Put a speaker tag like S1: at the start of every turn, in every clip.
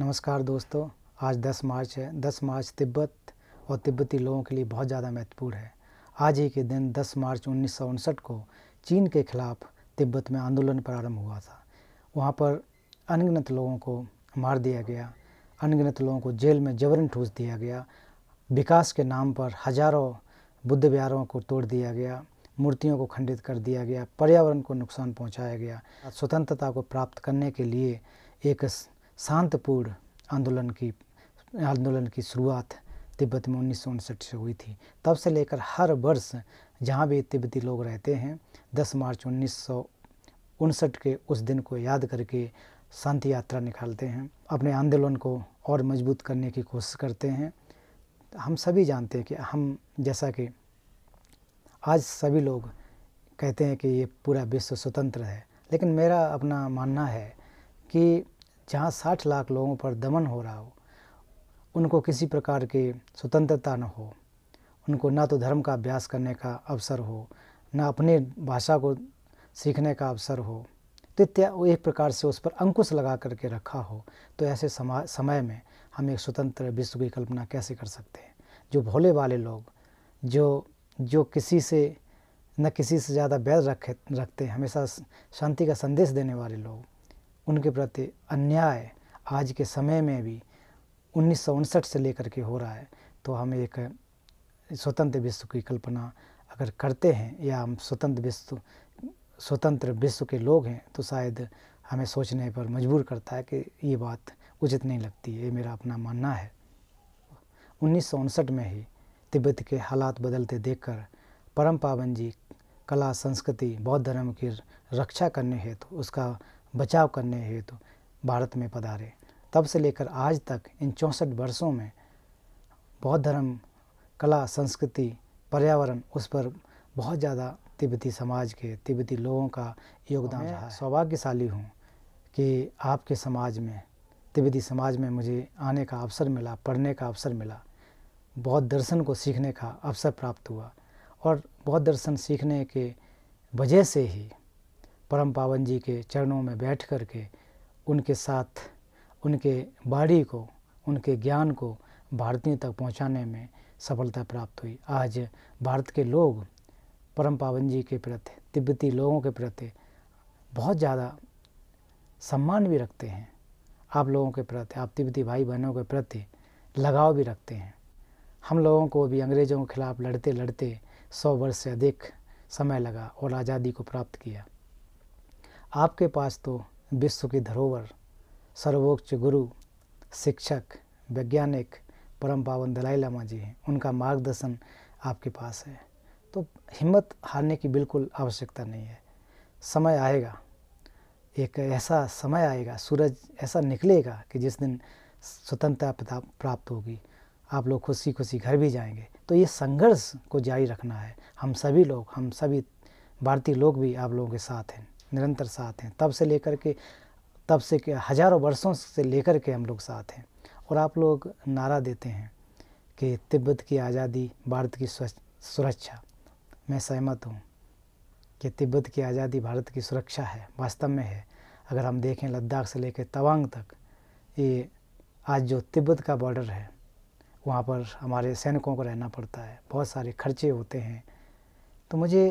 S1: नमस्कार दोस्तों आज 10 मार्च है 10 मार्च तिब्बत और तिब्बती लोगों के लिए बहुत ज़्यादा महत्वपूर्ण है आज ही के दिन 10 मार्च उन्नीस को चीन के खिलाफ तिब्बत में आंदोलन प्रारंभ हुआ था वहाँ पर अनगिनत लोगों को मार दिया गया अनगिनत लोगों को जेल में जबरन ठूस दिया गया विकास के नाम पर हजारों बुद्ध विहारों को तोड़ दिया गया मूर्तियों को खंडित कर दिया गया पर्यावरण को नुकसान पहुंचाया गया स्वतंत्रता को प्राप्त करने के लिए एक शांतपूर्ण आंदोलन की आंदोलन की शुरुआत तिब्बत में उन्नीस से हुई थी तब से लेकर हर वर्ष जहाँ भी तिब्बती लोग रहते हैं 10 मार्च उन्नीस के उस दिन को याद करके शांति यात्रा निकालते हैं अपने आंदोलन को और मजबूत करने की कोशिश करते हैं हम सभी जानते हैं कि हम जैसा कि आज सभी लोग कहते हैं कि ये पूरा विश्व स्वतंत्र है लेकिन मेरा अपना मानना है कि जहाँ 60 लाख लोगों पर दमन हो रहा हो उनको किसी प्रकार के स्वतंत्रता न हो उनको ना तो धर्म का अभ्यास करने का अवसर हो ना अपने भाषा को सीखने का अवसर हो तो इत्या एक प्रकार से उस पर अंकुश लगा करके रखा हो तो ऐसे समय में हम एक स्वतंत्र विश्व की कल्पना कैसे कर सकते हैं जो भोले वाले लोग जो जो किसी से न किसी से ज़्यादा बैर रखे रखते हमेशा शांति का संदेश देने वाले लोग उनके प्रति अन्याय आज के समय में भी उन्नीस से लेकर के हो रहा है तो हम एक स्वतंत्र विश्व की कल्पना अगर करते हैं या हम स्वतंत्र विश्व स्वतंत्र विश्व के लोग हैं तो शायद हमें सोचने पर मजबूर करता है कि ये बात उचित नहीं लगती ये मेरा अपना मानना है उन्नीस में ही तिब्बत के हालात बदलते देखकर परम पावन जी कला संस्कृति बौद्ध धर्म की रक्षा करने हेतु तो उसका बचाव करने हेतु भारत में पधारे तब से लेकर आज तक इन चौंसठ वर्षों में बौद्ध धर्म कला संस्कृति पर्यावरण उस पर बहुत ज़्यादा तिब्बती समाज के तिब्बती लोगों का योगदान रहा है सौभाग्यशाली हूँ कि आपके समाज में तिब्बती समाज में मुझे आने का अवसर मिला पढ़ने का अवसर मिला बौद्ध दर्शन को सीखने का अवसर प्राप्त हुआ और बौद्ध दर्शन सीखने के वजह से ही परम पावन जी के चरणों में बैठ कर के उनके साथ उनके बाड़ी को उनके ज्ञान को भारतीय तक पहुंचाने में सफलता प्राप्त हुई आज भारत के लोग परम पावन जी के प्रति तिब्बती लोगों के प्रति बहुत ज़्यादा सम्मान भी रखते हैं आप लोगों के प्रति आप तिब्बती भाई बहनों के प्रति लगाव भी रखते हैं हम लोगों को भी अंग्रेज़ों के खिलाफ़ लड़ते लड़ते सौ वर्ष से अधिक समय लगा और आज़ादी को प्राप्त किया आपके पास तो विश्व की धरोहर सर्वोच्च गुरु शिक्षक वैज्ञानिक परम पावन दलाई लामा जी हैं उनका मार्गदर्शन आपके पास है तो हिम्मत हारने की बिल्कुल आवश्यकता नहीं है समय आएगा एक ऐसा समय आएगा सूरज ऐसा निकलेगा कि जिस दिन स्वतंत्रता प्राप्त होगी आप लोग खुशी खुशी घर भी जाएंगे तो ये संघर्ष को जारी रखना है हम सभी लोग हम सभी भारतीय लोग भी आप लोगों के साथ हैं निरंतर साथ हैं तब से लेकर के तब से के हज़ारों वर्षों से लेकर के हम लोग साथ हैं और आप लोग नारा देते हैं कि तिब्बत की आज़ादी भारत की सुरक्षा मैं सहमत हूँ कि तिब्बत की आज़ादी भारत की सुरक्षा है वास्तव में है अगर हम देखें लद्दाख से लेकर तवांग तक ये आज जो तिब्बत का बॉर्डर है वहाँ पर हमारे सैनिकों को रहना पड़ता है बहुत सारे खर्चे होते हैं तो मुझे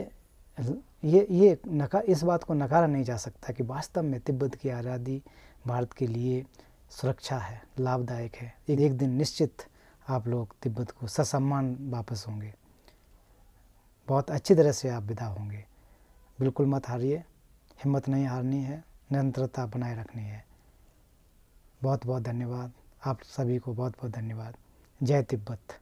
S1: ये ये नका इस बात को नकारा नहीं जा सकता कि वास्तव में तिब्बत की आज़ादी भारत के लिए सुरक्षा है लाभदायक है एक, एक दिन निश्चित आप लोग तिब्बत को ससम्मान वापस होंगे बहुत अच्छी तरह से आप विदा होंगे बिल्कुल मत हारिए हिम्मत नहीं हारनी है निरंतरता बनाए रखनी है बहुत बहुत धन्यवाद आप सभी को बहुत बहुत धन्यवाद जय तिब्बत